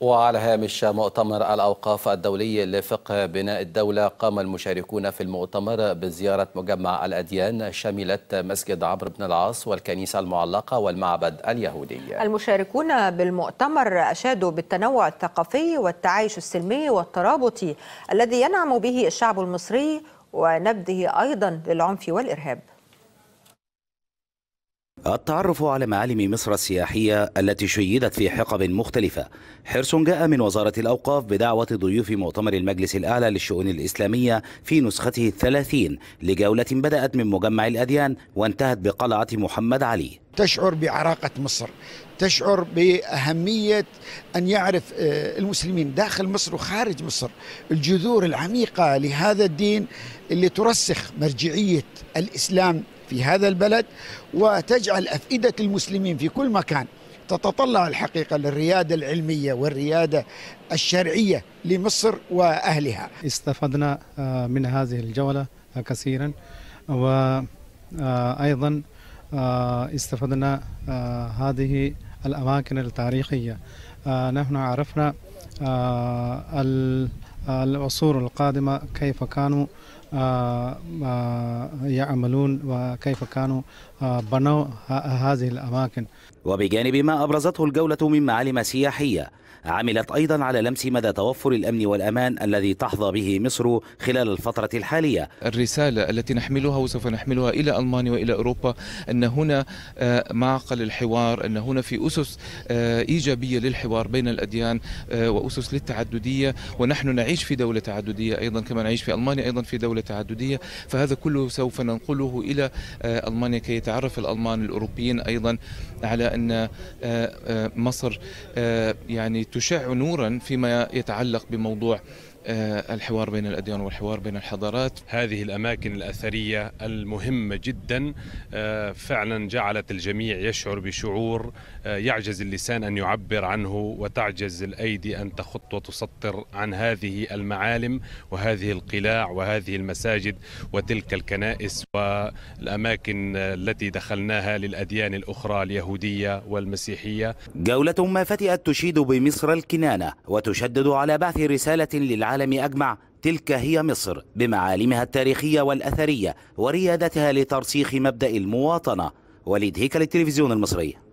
وعلى هامش مؤتمر الأوقاف الدولي لفقه بناء الدولة قام المشاركون في المؤتمر بزيارة مجمع الأديان شملت مسجد عمرو بن العاص والكنيسة المعلقة والمعبد اليهودي المشاركون بالمؤتمر أشادوا بالتنوع الثقافي والتعايش السلمي والترابطي الذي ينعم به الشعب المصري ونبذه أيضا للعنف والإرهاب التعرف على معالم مصر السياحية التي شيدت في حقب مختلفة حرص جاء من وزارة الأوقاف بدعوة ضيوف مؤتمر المجلس الأعلى للشؤون الإسلامية في نسخته الثلاثين لجولة بدأت من مجمع الأديان وانتهت بقلعة محمد علي تشعر بعراقة مصر تشعر بأهمية أن يعرف آه، المسلمين داخل مصر وخارج مصر الجذور العميقة لهذا الدين اللي ترسخ مرجعية الإسلام في هذا البلد وتجعل أفئدة المسلمين في كل مكان تتطلع الحقيقة للريادة العلمية والريادة الشرعية لمصر وأهلها استفدنا آه، من هذه الجولة آه، كثيرا وأيضا آه، استفدنا هذه الأماكن التاريخية نحن عرفنا العصور القادمة كيف كانوا آه، آه، يعملون وكيف كانوا آه، بنوا هذه الأماكن وبجانب ما أبرزته الجولة من معالم سياحية عملت أيضا على لمس مدى توفر الأمن والأمان الذي تحظى به مصر خلال الفترة الحالية الرسالة التي نحملها وسوف نحملها إلى ألمانيا وإلى أوروبا أن هنا معقل الحوار أن هنا في أسس إيجابية للحوار بين الأديان وأسس للتعددية ونحن نعيش في دولة تعددية أيضا كما نعيش في ألمانيا أيضا في دولة تعددية فهذا كله سوف ننقله إلى آه، ألمانيا كي يتعرف الألمان الأوروبيين أيضا على أن آه، آه، مصر يعني تشع نورا فيما يتعلق بموضوع آه، الحوار بين الأديان والحوار بين الحضارات هذه الأماكن الأثرية المهمة جدا آه، فعلا جعلت الجميع يشعر بشعور آه، يعجز اللسان أن يعبر عنه وتعجز الأيدي أن تخط وتسطر عن هذه المعالم وهذه القلاع وهذه المساجد وتلك الكنائس والأماكن التي دخلناها للأديان الأخرى اليهودية والمسيحية جولة ما فتئت تشيد بمصر الكنانة وتشدد على بعث رسالة للعالم العالم أجمع تلك هي مصر بمعالمها التاريخية والأثرية وريادتها لترسيخ مبدأ المواطنة وليد هيكل التلفزيون المصري